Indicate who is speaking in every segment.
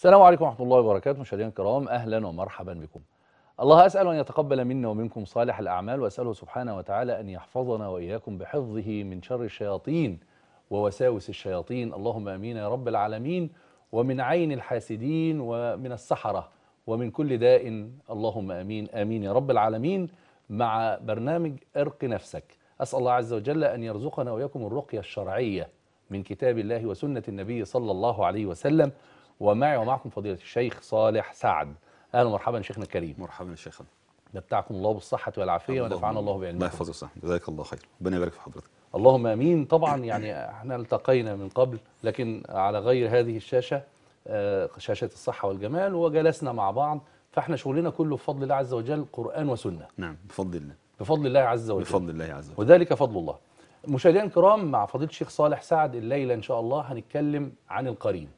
Speaker 1: السلام عليكم ورحمة الله وبركاته مشاهدينا الكرام أهلا ومرحبا بكم الله أسأل أن يتقبل منا ومنكم صالح الأعمال وأسأله سبحانه وتعالى أن يحفظنا وإياكم بحفظه من شر الشياطين ووساوس الشياطين اللهم أمين يا رب العالمين ومن عين الحاسدين ومن السحرة ومن كل داء اللهم أمين آمين يا رب العالمين مع برنامج ارق نفسك أسأل الله عز وجل أن يرزقنا وإياكم الرقية الشرعية من كتاب الله وسنة النبي صلى الله عليه وسلم ومعي ومعكم فضيلة الشيخ صالح سعد أهلا ومرحبا شيخنا الكريم مرحبا يا شيخنا نبتعكم الله بالصحة والعافية ونفعنا الله بعلمكم الله يحفظك
Speaker 2: صح جزاك الله خير ربنا يبارك في حضرتك
Speaker 1: اللهم امين طبعا يعني احنا التقينا من قبل لكن على غير هذه الشاشه آه، شاشه الصحه والجمال وجلسنا مع بعض فاحنا شغلنا كله بفضل الله عز وجل قران وسنه نعم بفضل الله بفضل الله عز وجل بفضل الله عز وجل وذلك فضل الله مشاهدينا الكرام مع فضيله الشيخ صالح سعد الليله ان شاء الله هنتكلم عن القرين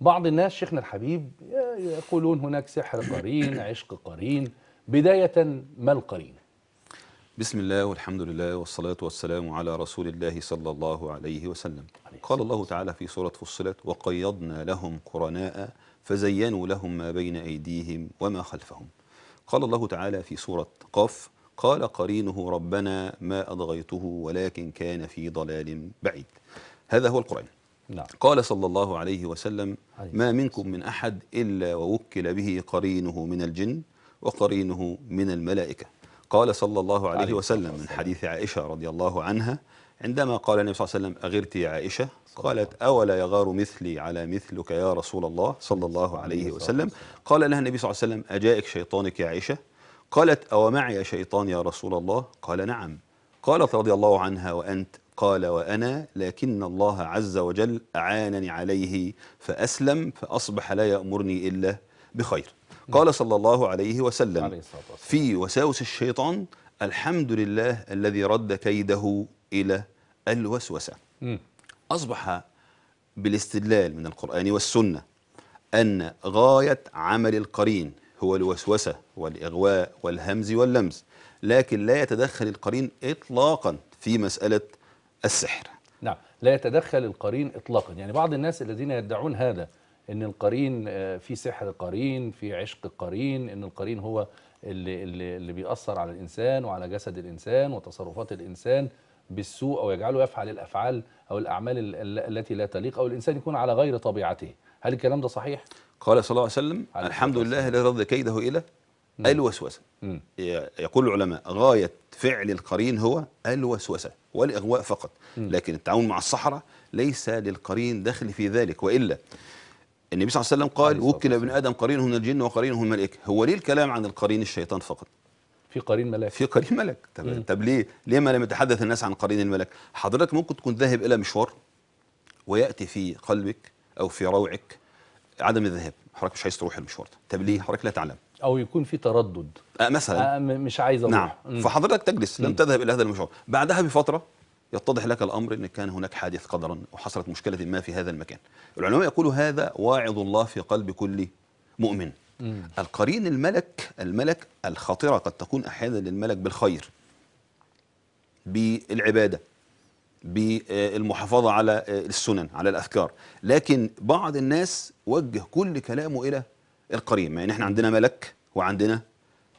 Speaker 1: بعض الناس شيخنا الحبيب يقولون هناك سحر قرين عشق قرين بداية ما القرين
Speaker 2: بسم الله والحمد لله والصلاة والسلام على رسول الله صلى الله عليه وسلم عليه قال الله تعالى في سورة فصلت وقيضنا لهم قرناء فزينوا لهم ما بين أيديهم وما خلفهم قال الله تعالى في سورة قاف قال قرينه ربنا ما أضغيته ولكن كان في ضلال بعيد هذا هو القرآن نعم. قال صلى الله عليه وسلم ما منكم من أحد إلا ووكل به قرينه من الجن وقرينه من الملائكة قال صلى الله عليه, عليه وسلم من حديث عائشة رضي الله عنها عندما قال النبي صلى الله عليه وسلم أغرت يا عائشة قالت أولا يغار مثلي على مثلك يا رسول الله صلى الله عليه وسلم قال لها النبي صلى الله عليه وسلم أجائك شيطانك يا عائشة قالت أو معي شيطان يا رسول الله قال نعم قالت رضي الله عنها وأنت قال وأنا لكن الله عز وجل أعانني عليه فأسلم فأصبح لا يأمرني إلا بخير قال صلى الله عليه وسلم في وساوس الشيطان الحمد لله الذي رد كيده إلى الوسوسة أصبح بالاستدلال من القرآن والسنة أن غاية عمل القرين هو الوسوسة والإغواء والهمز واللمز لكن لا يتدخل القرين إطلاقا في مسألة السحر
Speaker 1: نعم لا يتدخل القرين إطلاقا يعني بعض الناس الذين يدعون هذا أن القرين آه، في سحر قرين في عشق قرين أن القرين هو اللي, اللي, اللي بيأثر على الإنسان وعلى جسد الإنسان وتصرفات الإنسان بالسوء أو يجعله يفعل الأفعال أو الأعمال التي لا تليق أو الإنسان يكون على غير طبيعته هل الكلام ده صحيح؟
Speaker 2: قال صلى الله عليه وسلم الحمد لله الذي رد كيده إلى الوسوسه يقول العلماء غايه فعل القرين هو الوسوسه والاغواء فقط لكن التعاون مع الصحراء ليس للقرين دخل في ذلك والا النبي صلى الله عليه وسلم قال وكل ابن ادم قرينه من الجن وقرينه من الملائكه هو ليه الكلام عن القرين الشيطان فقط في قرين ملاك في قرين ملك طب, مم. طب ليه ليه ما لم يتحدث الناس عن قرين الملك حضرتك ممكن تكون ذاهب الى مشوار وياتي في قلبك او في روعك عدم الذهاب حضرتك مش عايز تروح المشوار ده طب ليه حضرتك لا تعلم
Speaker 1: او يكون في تردد آه مثلا آه مش عايز اروح نعم فحضرتك
Speaker 2: تجلس لم تذهب الى هذا المشروع بعدها بفتره يتضح لك الامر ان كان هناك حادث قدرا وحصلت مشكله ما في هذا المكان العلماء يقولوا هذا واعظ الله في قلب كل مؤمن مم. القرين الملك الملك الخطره قد تكون احيانا للملك بالخير بالعباده بالمحافظه على آه، السنن على الاذكار لكن بعض الناس وجه كل كلامه الى القرين يعني احنا عندنا ملك وعندنا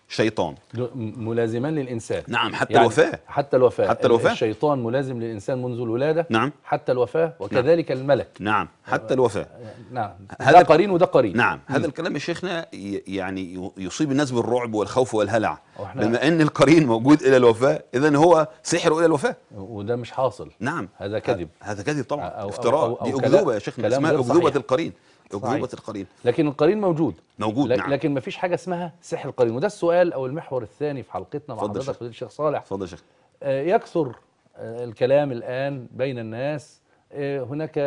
Speaker 2: شيطان
Speaker 1: ملازمان للانسان نعم حتى يعني الوفاه حتى الوفاه حتى الوفاه الشيطان ملازم للانسان منذ الولاده نعم حتى الوفاه نعم. وكذلك نعم. الملك نعم حتى أه، الوفاه نعم هذا قرين وده قرين نعم مم. هذا الكلام يا شيخنا يعني
Speaker 2: يصيب الناس بالرعب والخوف والهلع بما ان القرين موجود الى الوفاه اذا هو سحر
Speaker 1: الى الوفاه وده مش حاصل نعم هذا كذب هذا كذب طبعا أو افتراء أو أو دي اكذوبه يا شيخنا اسمها اكذوبه القرين صحيح. القرين لكن القرين موجود موجود نعم لكن ما فيش حاجة اسمها سحر القرين وده السؤال أو المحور الثاني في حلقتنا مع حضرتك فضيلة الشيخ صالح اتفضل يا شيخ آه، يكثر آه، الكلام الآن بين الناس آه، هناك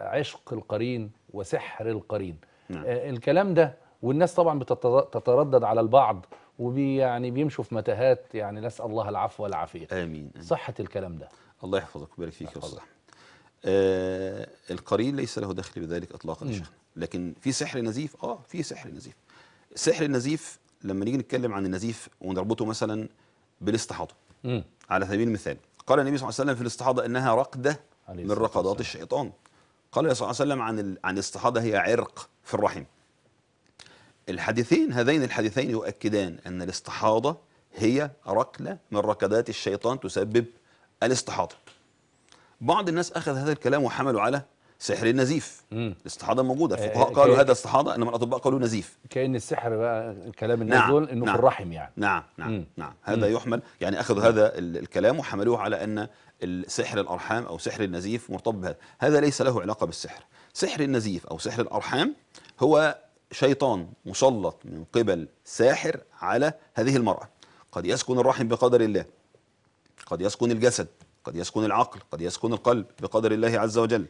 Speaker 1: عشق القرين وسحر القرين نعم. الكلام ده والناس طبعا بتتردد على البعض وبي يعني بيمشوا في متاهات يعني نسال الله العفو والعافيه امين, آمين. صحه الكلام ده
Speaker 2: الله يحفظك ويبارك فيك يا استاذ آه القرين ليس له دخل بذلك اطلاقا يا شيخنا لكن في سحر نزيف اه في سحر نزيف السحر النزيف لما نيجي نتكلم عن النزيف ونربطه مثلا بالاستحاضه على سبيل المثال قال النبي صلى الله عليه وسلم في الاستحاضه انها رقده من رقدات الشيطان قال صلى الله عليه وسلم عن ال... عن الاستحاضه هي عرق في الرحم الحديثين هذين الحديثين يؤكدان ان الاستحاضه هي ركله من ركدات الشيطان تسبب الاستحاضه بعض الناس أخذ هذا الكلام وحملوا على سحر النزيف الاستحاضه موجوده الفقهاء إيه، قالوا إيه. هذا استحاضه انما الاطباء قالوا نزيف
Speaker 1: كان السحر بقى كلام الناس نعم انه نعم في الرحم يعني
Speaker 2: نعم نعم مم. نعم هذا مم. يحمل يعني اخذوا نعم. هذا الكلام وحملوه على ان سحر الارحام او سحر النزيف مرتبط بهذا هذا ليس له علاقه بالسحر سحر النزيف او سحر الارحام هو شيطان مسلط من قبل ساحر على هذه المراه قد يسكن الرحم بقدر الله قد يسكن الجسد قد يسكن العقل قد يسكن القلب بقدر الله عز وجل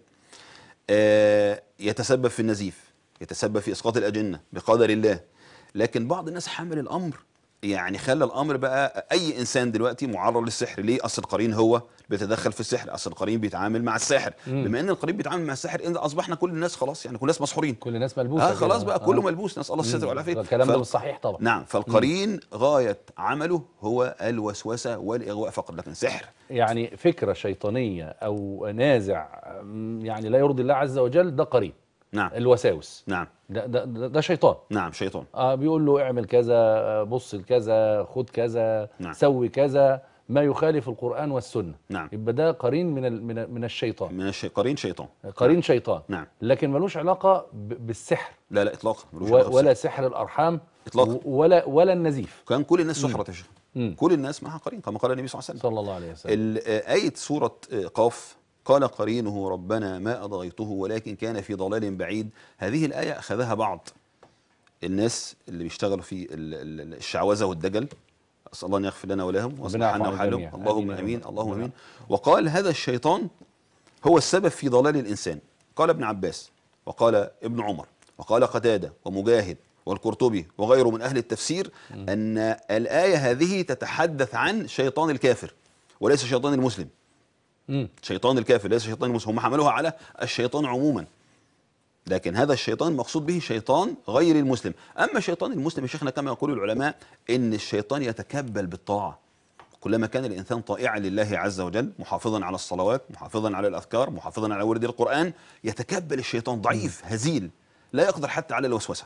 Speaker 2: آه، يتسبب في النزيف يتسبب في إسقاط الأجنة بقدر الله لكن بعض الناس حمل الأمر يعني خلى الامر بقى اي انسان دلوقتي معرض للسحر ليه اصل القرين هو بيتدخل في السحر اصل القرين بيتعامل مع الساحر مم. بما ان القرين بيتعامل مع الساحر إن اصبحنا كل الناس خلاص يعني كل الناس مسحورين كل الناس ملبوسه آه خلاص بقى آه. كله ملبوس ناس الله الستر والعافيه الكلام ده مش صحيح طبعا نعم فالقرين مم. غايه عمله هو الوسوسه والاغواء فقط لكن سحر
Speaker 1: يعني فكره شيطانيه او نازع يعني لا يرضي الله عز وجل ده قرين نعم الوساوس نعم ده ده, ده شيطان نعم شيطان آه بيقول له اعمل كذا آه، بص لكذا خد كذا نعم. سوي كذا ما يخالف القرآن والسنة نعم يبقى ده قرين من ال من من الشيطان من الشي... قرين شيطان قرين نعم. شيطان نعم لكن ملوش علاقة ب... بالسحر لا لا إطلاقا و... علاقة بالسحر. ولا سحر الأرحام إطلاقا ولا ولا النزيف كان كل الناس سحرة يا شيخ كل الناس معها قرين كما قال النبي صلى الله عليه وسلم صلى الله عليه وسلم
Speaker 2: آه، آية سورة آه، قاف قال قرينه ربنا ما أضغيته ولكن كان في ضلال بعيد هذه الآية أخذها بعض الناس اللي بيشتغلوا في الشعوذة والدجل أسأل الله أن يغفر لنا ولهم وأصلح عنا وحالهم اللهم أمين, أمين اللهم أمين وقال هذا الشيطان هو السبب في ضلال الإنسان قال ابن عباس وقال ابن عمر وقال قتادة ومجاهد والقرطبي وغيره من أهل التفسير أن الآية هذه تتحدث عن شيطان الكافر وليس شيطان المسلم شيطان الكافر ليس شيطان المسلم هم حملوها على الشيطان عموما لكن هذا الشيطان مقصود به شيطان غير المسلم أما الشيطان المسلم شيخنا كما يقول العلماء إن الشيطان يتكبل بالطاعة كلما كان الإنسان طائعا لله عز وجل محافظا على الصلوات محافظا على الأذكار محافظا على ورد القرآن يتكبل الشيطان ضعيف هزيل لا يقدر حتى على الوسوسة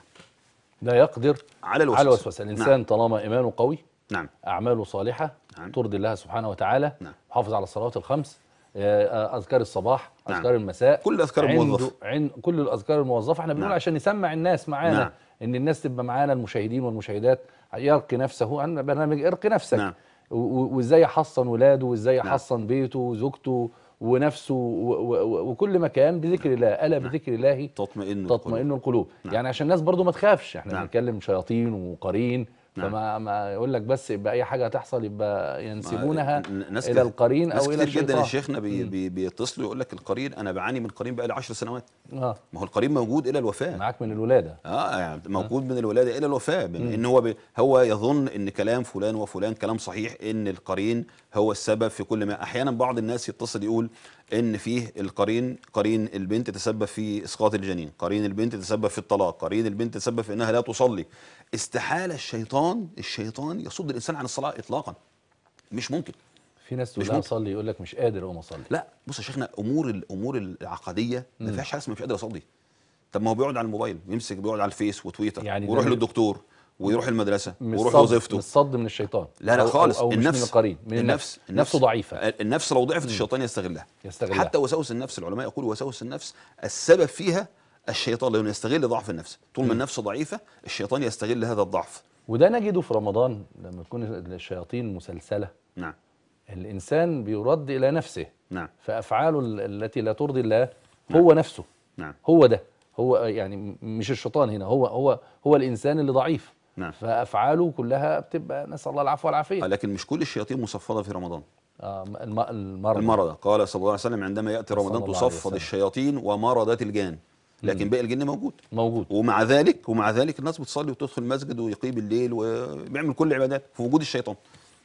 Speaker 1: لا يقدر على الوسوسة, على الوسوسة. الإنسان نعم. طالما إيمانه قوي نعم أعماله صالحة نعم. ترضي الله سبحانه وتعالى نعم. حافظ على الصلوات الخمس آه، آه، اذكار الصباح نعم. اذكار المساء كل اذكار الموظف عند كل الاذكار الموظفه احنا بنقول نعم. عشان نسمع الناس معانا نعم. ان الناس تبقى معانا المشاهدين والمشاهدات يرقي نفسه عن برنامج ارقي نفسك نعم. وازاي يحصن ولاده وازاي نعم. يحصن نعم. بيته وزوجته ونفسه وكل مكان بذكر الله الا نعم. بذكر الله تطمئن تطمئن القلوب, القلوب. نعم. يعني عشان الناس برضو ما تخافش احنا نعم. بنتكلم شياطين وقارين نعم. فما ما يقول لك بس يبقى اي حاجه هتحصل يبقى ينسبونها ناس الى القرين ناس او الى كتير جدا الشيخنا
Speaker 2: شيخنا بي بي بيتصلوا يقول لك القرين انا بعاني من القرين بقى لي 10 سنوات اه ما هو القرين موجود الى الوفاه معاك من الولاده اه يعني آه. موجود آه. من الولاده الى الوفاه ان هو ب... هو يظن ان كلام فلان وفلان كلام صحيح ان القرين هو السبب في كل ما احيانا بعض الناس يتصل يقول ان فيه القرين قرين البنت تسبب في اسقاط الجنين قرين البنت تسبب في الطلاق قرين البنت تسبب في انها لا تصلي استحاله الشيطان الشيطان يصد الانسان عن الصلاه اطلاقا مش ممكن
Speaker 1: في ناس تقول ممكن. اصلي
Speaker 2: يقول لك مش قادر اقوم اصلي لا بص يا شيخنا امور الامور العقديه ما فيهاش حاجه اسمها مش قادر اصلي طب ما هو بيقعد على الموبايل يمسك بيقعد على الفيس وتويتر يعني ويروح للدكتور ويروح المدرسه ويروح وظيفته
Speaker 1: الصد من الشيطان لا لا خالص أو, أو النفس من القرين من النفس, النفس نفسه ضعيفه
Speaker 2: النفس لو ضعفت الشيطان يستغلها يستغلها حتى وساوس النفس العلماء يقولوا وساوس النفس السبب فيها الشيطان لانه يستغل ضعف النفس طول ما النفس ضعيفه الشيطان يستغل هذا الضعف
Speaker 1: وده نجده في رمضان لما تكون الشياطين مسلسله نعم الانسان بيرد الى نفسه نعم فافعاله التي لا ترضي الله نعم. هو نعم. نفسه نعم هو ده هو يعني مش الشيطان هنا هو هو هو الانسان اللي ضعيف نعم. فافعاله كلها بتبقى نسال الله العفو والعافيه آه، لكن
Speaker 2: مش كل الشياطين مصفده في رمضان آه المرض المرض قال صلى الله عليه وسلم عندما ياتي رمضان تصفد الشياطين ومرضت الجان لكن باقي الجن موجود موجود ومع ذلك ومع ذلك الناس بتصلي وتدخل المسجد ويقيم الليل وبيعمل كل العبادات في وجود الشيطان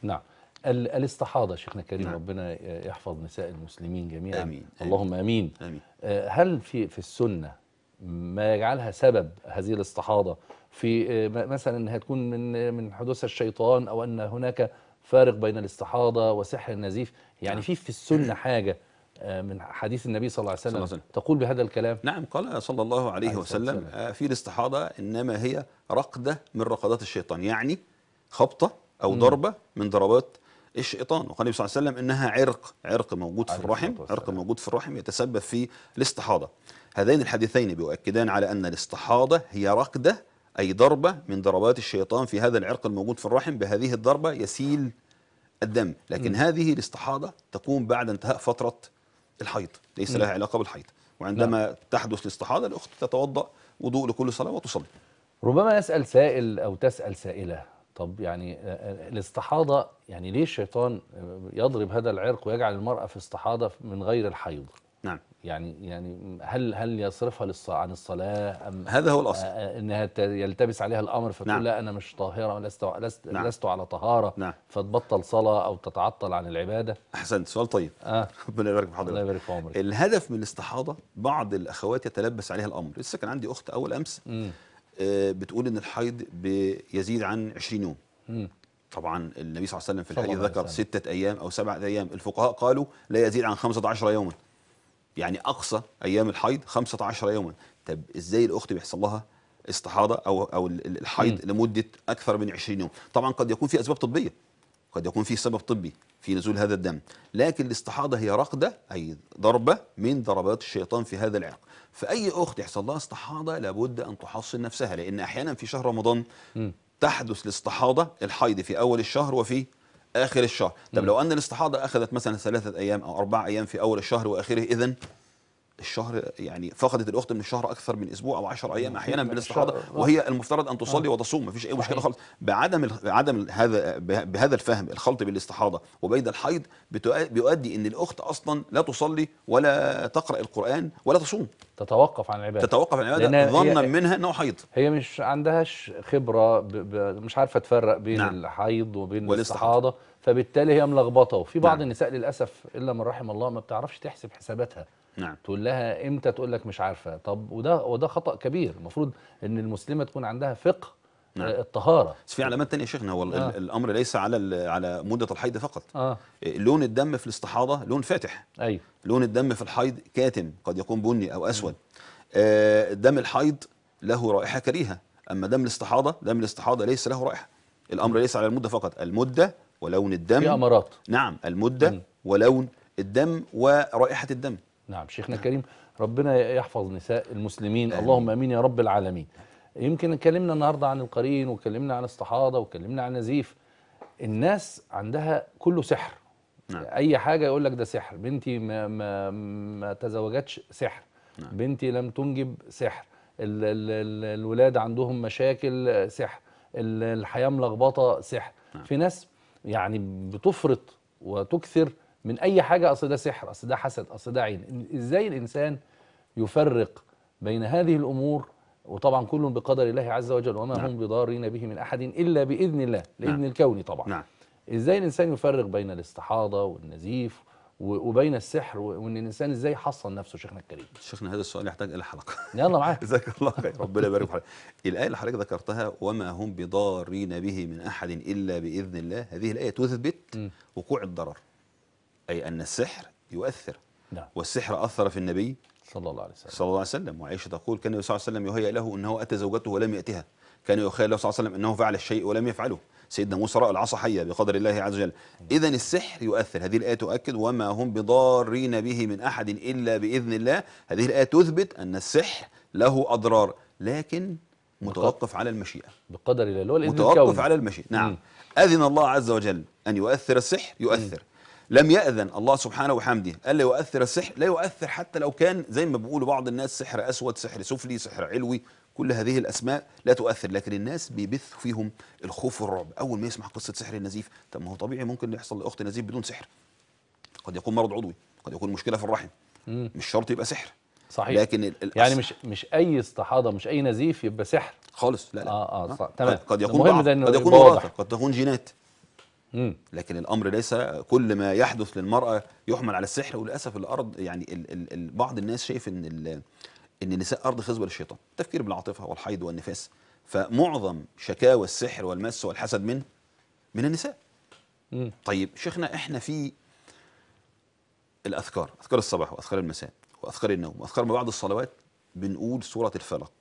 Speaker 1: نعم الاستحاضه شيخنا الكريم نعم. ربنا يحفظ نساء المسلمين جميعا امين اللهم امين, آمين. آه، هل في في السنه ما يجعلها سبب هذه الاستحاضة في آه، مثلا أنها تكون من آه، من حدوث الشيطان أو أن هناك فارق بين الاستحاضة وسحر النزيف يعني نعم. في في السنة حاجة آه، من حديث النبي صلى الله عليه وسلم, الله عليه وسلم. تقول بهذا الكلام نعم قال
Speaker 2: صلى الله عليه, وسلم في الاستحاضة إنما هي رقدة من رقدات الشيطان يعني خبطة أو ضربة من ضربات الشيطان وقال النبي صلى الله عليه وسلم انها عرق عرق موجود في الرحم عرق موجود في الرحم يتسبب في الاستحاضه هذين الحديثين بيؤكدان على أن الاستحاضة هي رقدة أي ضربة من ضربات الشيطان في هذا العرق الموجود في الرحم بهذه الضربة يسيل الدم لكن م. هذه الاستحاضة تقوم بعد انتهاء فترة الحيض ليس م. لها علاقة بالحيض وعندما لا. نعم. تحدث الاستحاضة
Speaker 1: الأخت تتوضأ وضوء لكل صلاة وتصلي ربما يسأل سائل أو تسأل سائلة طب يعني آه، آه، الاستحاضة يعني ليه الشيطان يضرب هذا العرق ويجعل المرأة في استحاضة من غير الحيض نعم يعني يعني هل هل يصرفها للص... عن الصلاه ام هذا هو الاصل انها يلتبس عليها الامر فتقول نعم. لا انا مش طاهره لست لست, نعم. لست على طهاره نعم. فتبطل صلاه او تتعطل عن العباده احسنت
Speaker 2: سؤال طيب آه. ربنا يبارك في حضرتك الله يبارك في عمرك الهدف من الاستحاضه بعض الاخوات يتلبس عليها الامر لسه كان عندي اخت اول امس م. بتقول ان الحيض بيزيد عن 20 يوم مم. طبعا النبي صلى الله عليه وسلم في الحديث ذكر ستة أيام أو سبعة أيام الفقهاء قالوا لا يزيد عن 15 يوما يعني اقصى ايام الحيض 15 يوما طب ازاي الاخت بيحصل لها استحاضه او او الحيض م. لمده اكثر من 20 يوم طبعا قد يكون في اسباب طبيه قد يكون في سبب طبي في نزول هذا الدم لكن الاستحاضه هي رقده اي ضربه من ضربات الشيطان في هذا العرق فاي اخت يحصل لها استحاضه لابد ان تحصن نفسها لان احيانا في شهر رمضان م. تحدث الاستحاضه الحيض في اول الشهر وفي اخر الشهر طب لو ان الاستحاضه اخذت مثلا ثلاثه ايام او اربع ايام في اول الشهر واخره اذا الشهر يعني فقدت الاخت من الشهر اكثر من اسبوع او 10 ايام احيانا بالاستحاضه آه. وهي المفترض ان تصلي آه. وتصوم مفيش اي مشكله خالص بعدم عدم هذا بهذا الفهم الخلط بالاستحاضه وبين الحيض بيؤدي ان الاخت اصلا لا تصلي ولا تقرا القران ولا تصوم تتوقف عن العباده تتوقف عن العباده ظنا منها
Speaker 1: انه حيض هي مش عندهاش خبره ب... ب... مش عارفه تفرق بين نعم. الحيض وبين الاستحاضه فبالتالي هي ملخبطه وفي بعض نعم. النساء للاسف الا من رحم الله ما بتعرفش تحسب حساباتها نعم تقول لها امتى تقول لك مش عارفه طب وده وده خطا كبير المفروض ان المسلمه تكون عندها فقه نعم. آه، الطهاره بس في
Speaker 2: علامات ثانيه يا شيخنا هو آه. الامر ليس على على مده الحيض فقط آه. لون الدم في الاستحاضه لون فاتح ايوه لون الدم في الحيض كاتم قد يكون بني او اسود آه دم الحيض له رائحه كريهه اما دم الاستحاضه دم الاستحاضه ليس له رائحه الامر ليس على المده فقط المده ولون الدم في امارات نعم المده م. ولون
Speaker 1: الدم ورائحه الدم نعم شيخنا نعم. الكريم ربنا يحفظ نساء المسلمين آمين. اللهم امين يا رب العالمين يمكن اتكلمنا النهارده عن القرين واتكلمنا عن الصحاضه واتكلمنا عن نزيف الناس عندها كله سحر نعم. اي حاجه يقول لك ده سحر بنتي ما ما, ما تزوجتش سحر نعم. بنتي لم تنجب سحر ال ال ال الولاد عندهم مشاكل سحر الحياه ملخبطه سحر نعم. في ناس يعني بتفرط وتكثر من اي حاجه اصل ده سحر اصل ده حسد اصل ده عين ازاي الانسان يفرق بين هذه الامور وطبعا كل بقدر الله عز وجل وما نعم. هم بضارين به من احد الا باذن الله لاذن نعم. الكون طبعا نعم. ازاي الانسان يفرق بين الاستحاضه والنزيف وبين السحر وان الانسان ازاي حصن نفسه شيخنا الكريم شيخنا هذا السؤال يحتاج الى حلقه
Speaker 2: يلا معاك جزاك الله خير ربنا يبارك فيك الايه اللي حضرتك ذكرتها وما هم بضارين به من احد الا باذن الله هذه الايه تثبت وقوع الضرر أي أن السحر يؤثر نعم. والسحر أثر في النبي صلى الله عليه وسلم صلى الله عليه وسلم وعائشة تقول كان النبي صلى الله عليه وسلم يهيأ له أنه أتى زوجته ولم يأتها كان يخيل له صلى الله عليه وسلم أنه فعل الشيء ولم يفعله سيدنا موسى رأى العصا حية بقدر الله عز وجل نعم. إذا السحر يؤثر هذه الآية تؤكد وما هم بضارين به من أحد إلا بإذن الله هذه الآية تثبت أن السحر له أضرار لكن متوقف على المشيئة
Speaker 1: بقدر الله متوقف على
Speaker 2: المشيئة نعم أذن الله عز وجل أن يؤثر السحر يؤثر لم يأذن الله سبحانه وحمده ألا يؤثر السحر لا يؤثر حتى لو كان زي ما بيقولوا بعض الناس سحر أسود سحر سفلي سحر علوي كل هذه الأسماء لا تؤثر لكن الناس بيبث فيهم الخوف والرعب أول ما يسمع قصة سحر النزيف طب ما هو طبيعي ممكن يحصل لأخت نزيف بدون سحر قد
Speaker 1: يكون مرض عضوي قد يكون مشكلة في الرحم مم. مش شرط يبقى سحر صحيح لكن يعني مش مش اي استحاضه مش اي نزيف يبقى سحر خالص لا لا اه اه, آه. تمام قد يكون قد يكون
Speaker 2: قد يكون جينات لكن الامر ليس كل ما يحدث للمراه يحمل على السحر وللاسف الارض يعني ال ال ال بعض الناس شايف ان ال ان النساء ارض خصبه للشيطان تفكير بالعاطفه والحيض والنفاس فمعظم شكاوى السحر والمس والحسد من من النساء مم. طيب شيخنا احنا في الاذكار اذكار الصباح واذكار المساء واذكار النوم واذكار ما بعد الصلوات بنقول سوره الفلق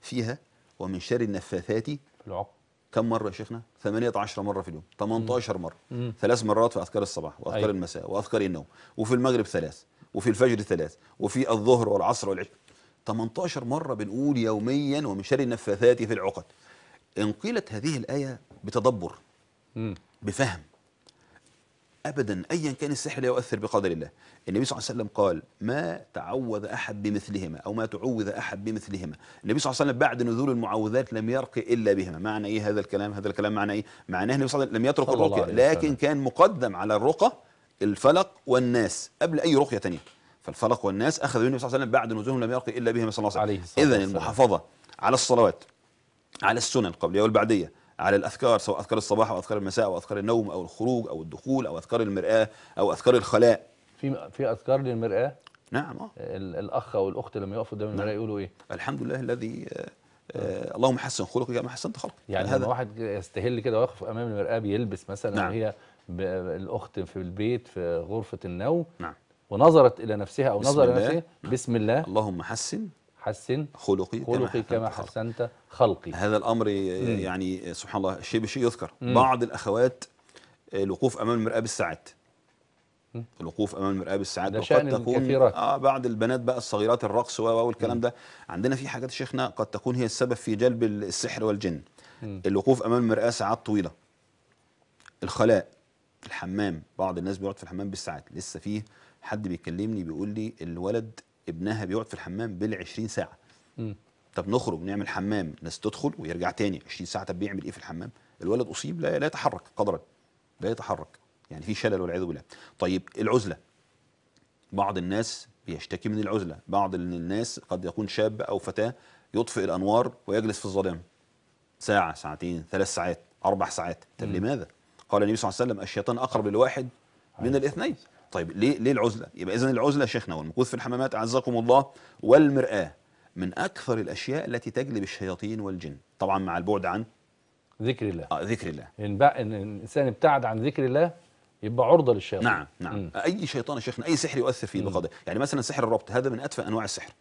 Speaker 2: فيها ومن شر النفاثات في العقد كم مرة يا شيخنا؟ 18 مرة في اليوم 18 مرة مم. ثلاث مرات في أذكار الصباح وأذكار أيوة. المساء وأذكار النوم وفي المغرب ثلاث وفي الفجر ثلاث وفي الظهر والعصر والعشاء 18 مرة بنقول يوميا ومن شر النفاثات في العقد إن قيلت هذه الآية بتدبر مم. بفهم أبدا أيا كان السحر لا يؤثر بقدر الله النبي صلى الله عليه وسلم قال ما تعوذ أحد بمثلهما أو ما تعوذ أحد بمثلهما النبي صلى الله عليه وسلم بعد نزول المعوذات لم يرقي إلا بهما معنى إيه هذا الكلام هذا الكلام معنى إيه معناه النبي صلى الله عليه وسلم لم يترك الرقية لكن كان مقدم على الرقى الفلق والناس قبل أي رقية تانية فالفلق والناس أخذوا النبي صلى الله عليه وسلم بعد نزولهم لم يرقي إلا بهما صلى الله عليه وسلم إذا المحافظة على الصلوات على السنن قبل والبعدية على الأذكار سواء أذكار الصباح أو أذكار المساء أو أذكار النوم أو الخروج أو الدخول أو أذكار المرآة أو أذكار الخلاء
Speaker 1: في في أذكار للمرآة نعم اه الأخ أو الأخت لما يقفوا قدام المرآة يقولوا إيه الحمد لله الذي آه، آه، اللهم حسن خلقك كما حسنت خلقك يعني هذا واحد يستهل كده واقف امام المراه بيلبس مثلا نعم. وهي الاخت في البيت في غرفه النوم نعم ونظرت الى نفسها او نظر الى نفسه بسم الله اللهم حسن حسن
Speaker 2: خلقي, خلقي كما
Speaker 1: حسنت
Speaker 2: خلقي هذا الأمر يعني سبحان الله شيء بشيء يذكر مم. بعض الأخوات آه، الوقوف أمام المرآة بالساعات الوقوف امام المراه بالساعات قد تكون اه بعض البنات بقى الصغيرات الرقص والكلام ده عندنا في حاجات شيخنا قد تكون هي السبب في جلب السحر والجن مم. الوقوف امام المراه ساعات طويله الخلاء الحمام بعض الناس بيقعد في الحمام بالساعات لسه فيه حد بيكلمني بيقول لي الولد ابنها بيقعد في الحمام بال 20 ساعه طب نخرج نعمل حمام ناس تدخل ويرجع تاني 20 ساعه طب بيعمل ايه في الحمام الولد اصيب لا لا يتحرك قدرا لا يتحرك يعني في شلل والعياذ بالله طيب العزله بعض الناس بيشتكي من العزله بعض الناس قد يكون شاب او فتاه يطفئ الانوار ويجلس في الظلام ساعه ساعتين ثلاث ساعات اربع ساعات طب لماذا قال النبي صلى الله عليه وسلم الشيطان اقرب للواحد من الاثنين طيب ليه ليه العزله؟ يبقى اذا العزله شيخنا والمكوث في الحمامات اعزكم الله والمرآه من اكثر الاشياء التي تجلب الشياطين والجن طبعا مع البعد عن ذكر الله آه ذكر الله ان بقى ان الانسان ابتعد عن ذكر الله يبقى عرضه للشياطين نعم نعم م. اي شيطان يا شيخنا اي سحر يؤثر فيه بقضيه يعني مثلا سحر الربط هذا من ادفى انواع السحر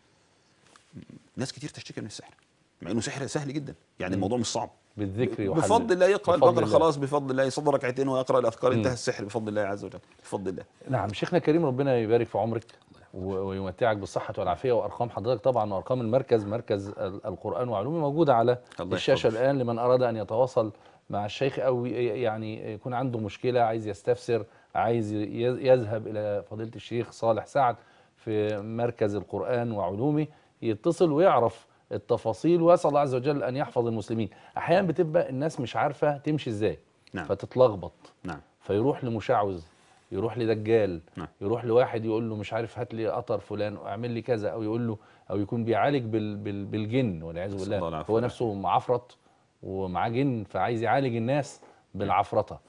Speaker 2: ناس كتير تشتكي من السحر مع انه سحر سهل جدا يعني الموضوع مش صعب بالذكر وحل بفضل الله يقرا البقره خلاص بفضل الله يصلي ركعتين ويقرا الاذكار انتهى السحر بفضل الله عز وجل بفضل الله
Speaker 1: نعم شيخنا كريم ربنا يبارك في عمرك ويمتعك بالصحة والعافية وأرقام حضرتك طبعا وأرقام المركز مركز القرآن وعلومه موجودة على الشاشة حضر. الآن لمن أراد أن يتواصل مع الشيخ أو يعني يكون عنده مشكلة عايز يستفسر عايز يذهب إلى فضيلة الشيخ صالح سعد في مركز القرآن وعلومه يتصل ويعرف التفاصيل واسال الله عز وجل ان يحفظ المسلمين احيانا نعم. بتبقى الناس مش عارفه تمشي ازاي نعم. فتتلخبط نعم. فيروح لمشعوذ يروح لدجال نعم. يروح لواحد يقول له مش عارف هات لي قطر فلان اعمل لي كذا او يقول له او يكون بيعالج بال بال بالجن والعياذ بالله هو نفسه معفرط ومعاه جن فعايز يعالج الناس بالعفرطه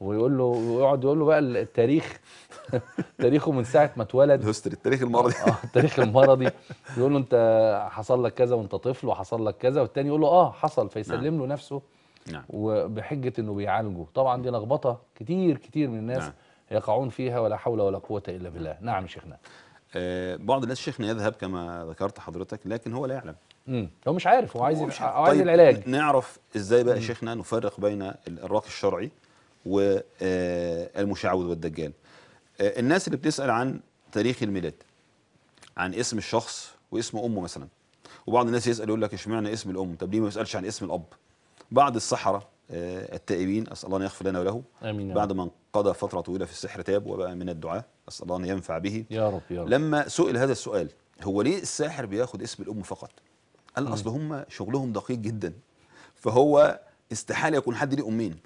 Speaker 1: ويقول له ويقعد يقول له بقى التاريخ تاريخه من ساعه ما اتولد الهستري التاريخ المرضي اه التاريخ المرضي يقول له انت حصل لك كذا وانت طفل وحصل لك كذا والتاني يقول له اه حصل فيسلم نعم. له نفسه نعم. وبحجه انه بيعالجه طبعا دي لخبطه كتير كتير من الناس نعم. يقعون فيها ولا حول ولا قوه الا بالله نعم, شيخنا آه، بعض الناس شيخنا يذهب كما ذكرت حضرتك لكن هو لا يعلم امم هو مش عارف هو عايز هو عايز طيب العلاج
Speaker 2: نعرف ازاي بقى شيخنا نفرق بين الراقي الشرعي والمشعوذ والدجال آه، الناس اللي بتسأل عن تاريخ الميلاد عن اسم الشخص واسم امه مثلا وبعض الناس يسأل يقول لك اشمعنى اسم الام طب ليه ما يسألش عن اسم الاب بعض السحرة آه، التائبين أسأل الله أن يغفر لنا وله آمين بعد من قضى فترة طويلة في السحر تاب وبقى من الدعاء أسأل الله أن ينفع به يا رب يا رب لما سئل هذا السؤال هو ليه الساحر بياخد اسم الأم فقط قال أصل هم شغلهم دقيق جدا فهو استحالة يكون حد ليه أمين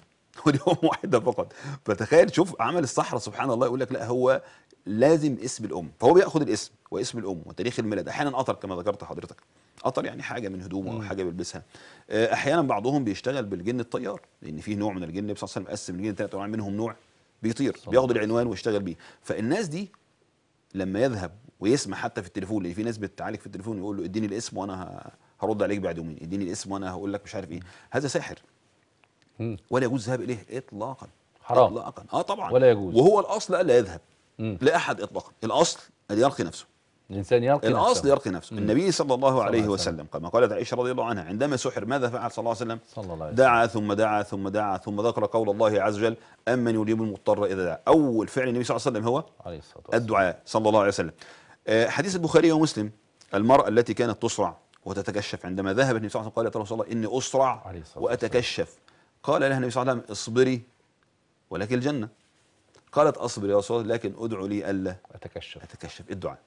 Speaker 2: واليوم واحده فقط فتخيل شوف عمل الصحراء سبحان الله يقول لك لا هو لازم اسم الام فهو بياخد الاسم واسم الام وتاريخ الميلاد احيانا قطر كما ذكرت حضرتك قطر يعني حاجه من هدومه او حاجه بيلبسها آه، احيانا بعضهم بيشتغل بالجن الطيار لان في نوع من الجن النبي صلى الله عليه وسلم الجن ثلاث انواع منهم نوع بيطير بياخد العنوان ويشتغل بيه فالناس دي لما يذهب ويسمع حتى في التليفون لان في ناس بتعالج في التليفون يقول له اديني الاسم وانا هرد عليك بعد يومين اديني الاسم وانا هقول لك مش عارف ايه هذا ساحر ولا يجوز الذهاب اليه اطلاقا حرام اطلاقا اه طبعا ولا يجوز وهو الاصل الا يذهب مم. لاحد اطلاقا الاصل ان يرقي نفسه الانسان يرقي نفسه الاصل يرقي نفسه مم. النبي صلى الله عليه وسلم كما قالت عائشه رضي الله عنها عندما سحر ماذا فعل صلى الله عليه وسلم صلى الله عليه وسلم دعا ثم دعا ثم دعا ثم ذكر قول الله عز وجل امن يجيب المضطر اذا دعا اول فعل النبي صلى الله عليه وسلم هو عليه الدعاء صلى الله عليه وسلم آه، حديث البخاري ومسلم المراه التي كانت تصرع وتتكشف عندما ذهب النبي صلى الله عليه وسلم قالت رسول الله اني اسرع واتكشف قال لها النبي صلى الله عليه وسلم اصبري ولك الجنة قالت أصبر يا رسول الله لكن أدعو لي ألا أتكشف أتكشف الدعاء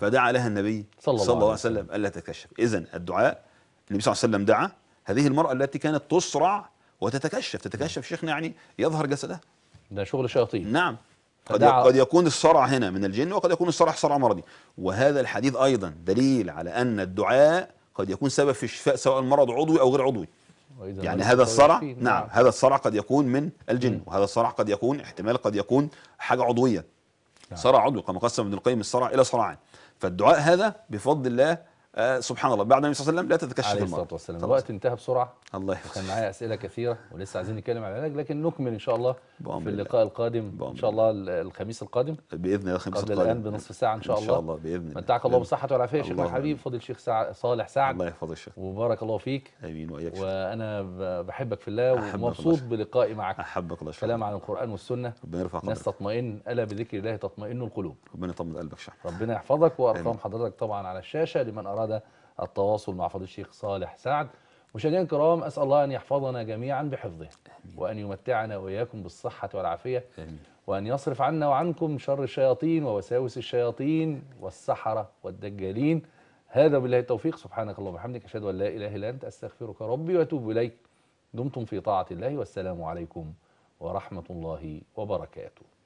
Speaker 2: فدعا لها النبي صلى, الله, عليه وسلم ألا تتكشف إذا الدعاء النبي صلى الله عليه وسلم دعا هذه المرأة التي كانت تصرع وتتكشف تتكشف شيخنا يعني يظهر جسدها ده شغل شياطين نعم قد, قد يكون الصرع هنا من الجن وقد يكون الصرع صرع مرضي وهذا الحديث أيضا دليل على أن الدعاء قد يكون سبب في الشفاء سواء المرض عضوي أو غير عضوي يعني هذا الصرع نعم،, نعم, هذا الصرع قد يكون من الجن مم. وهذا الصرع قد يكون احتمال قد يكون حاجة عضوية نعم. صرع عضوي كما قسم ابن القيم الصرع إلى صرعين فالدعاء هذا بفضل الله آه سبحان الله بعد
Speaker 1: النبي صلى الله عليه وسلم لا تتكشف المرأة عليه الصلاة والسلام الوقت انتهى بسرعة الله يحفظك كان معايا أسئلة كثيرة ولسه عايزين نتكلم عن العلاج لكن نكمل إن شاء الله في اللقاء القادم إن شاء الله الخميس القادم بإذن الله الخميس القادم قبل الآن بنصف ساعة إن شاء الله إن شاء الله بإذن الله متعك الله بالصحة والعافية يا شيخ الحبيب فضل الشيخ سع... صالح سعد الله يحفظك شيخ وبارك الله فيك آمين وإياك وأنا بحبك في الله ومبسوط بلقائي معك أحبك الله كلام عن القرآن والسنة ربنا يرفع قدرك الناس تطمئن ألا بذكر الله تطمئن القلوب ربنا يطمن قلبك شيخ ربنا يحفظك وأرقام حضرتك طبعا على الشاشة لمن أراد أراد التواصل مع فضل الشيخ صالح سعد مشاهدينا الكرام أسأل الله أن يحفظنا جميعا بحفظه وأن يمتعنا وإياكم بالصحة والعافية وأن يصرف عنا وعنكم شر الشياطين ووساوس الشياطين والسحرة والدجالين هذا بالله التوفيق سبحانك اللهم وبحمدك أشهد أن لا إله إلا أنت أستغفرك ربي وأتوب إليك دمتم في طاعة الله والسلام عليكم ورحمة الله وبركاته